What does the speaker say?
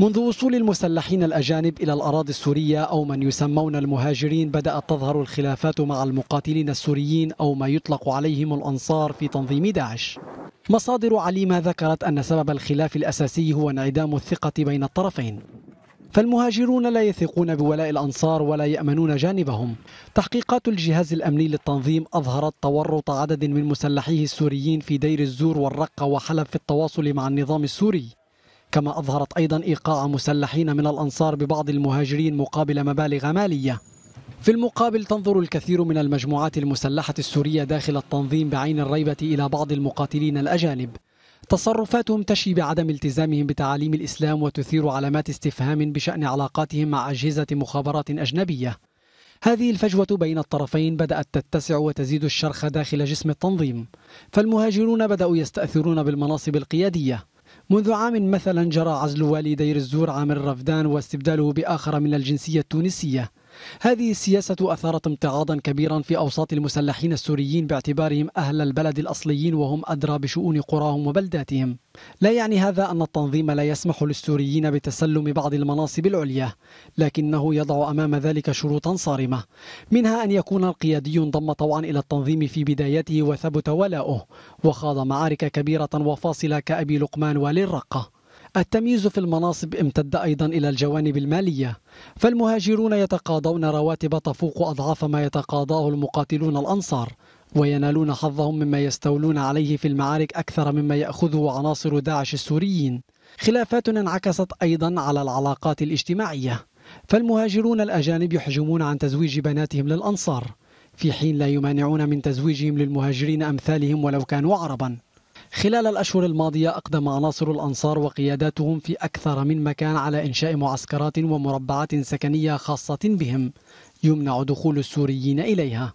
منذ وصول المسلحين الأجانب إلى الأراضي السورية أو من يسمون المهاجرين بدأت تظهر الخلافات مع المقاتلين السوريين أو ما يطلق عليهم الأنصار في تنظيم داعش مصادر عليمة ذكرت أن سبب الخلاف الأساسي هو انعدام الثقة بين الطرفين فالمهاجرون لا يثقون بولاء الأنصار ولا يأمنون جانبهم تحقيقات الجهاز الأمني للتنظيم أظهرت تورط عدد من مسلحيه السوريين في دير الزور والرقة وحلب في التواصل مع النظام السوري كما أظهرت أيضا إيقاع مسلحين من الأنصار ببعض المهاجرين مقابل مبالغ مالية في المقابل تنظر الكثير من المجموعات المسلحة السورية داخل التنظيم بعين الريبة إلى بعض المقاتلين الأجانب تصرفاتهم تشي بعدم التزامهم بتعاليم الإسلام وتثير علامات استفهام بشأن علاقاتهم مع أجهزة مخابرات أجنبية هذه الفجوة بين الطرفين بدأت تتسع وتزيد الشرخ داخل جسم التنظيم فالمهاجرون بدأوا يستأثرون بالمناصب القيادية منذ عام مثلا جرى عزل والدي الزور عامر الرفدان واستبداله بآخر من الجنسية التونسية هذه السياسة أثارت امتعاضا كبيرا في أوساط المسلحين السوريين باعتبارهم أهل البلد الأصليين وهم أدرى بشؤون قراهم وبلداتهم لا يعني هذا أن التنظيم لا يسمح للسوريين بتسلم بعض المناصب العليا لكنه يضع أمام ذلك شروطا صارمة منها أن يكون القيادي انضم طوعا إلى التنظيم في بدايته وثبت ولاؤه وخاض معارك كبيرة وفاصلة كأبي لقمان والي الرقة التمييز في المناصب امتد أيضا إلى الجوانب المالية فالمهاجرون يتقاضون رواتب تفوق أضعاف ما يتقاضاه المقاتلون الأنصار وينالون حظهم مما يستولون عليه في المعارك أكثر مما يأخذه عناصر داعش السوريين خلافات انعكست أيضا على العلاقات الاجتماعية فالمهاجرون الأجانب يحجمون عن تزويج بناتهم للأنصار في حين لا يمانعون من تزويجهم للمهاجرين أمثالهم ولو كانوا عرباً خلال الأشهر الماضية أقدم عناصر الأنصار وقياداتهم في أكثر من مكان على إنشاء معسكرات ومربعات سكنية خاصة بهم يمنع دخول السوريين إليها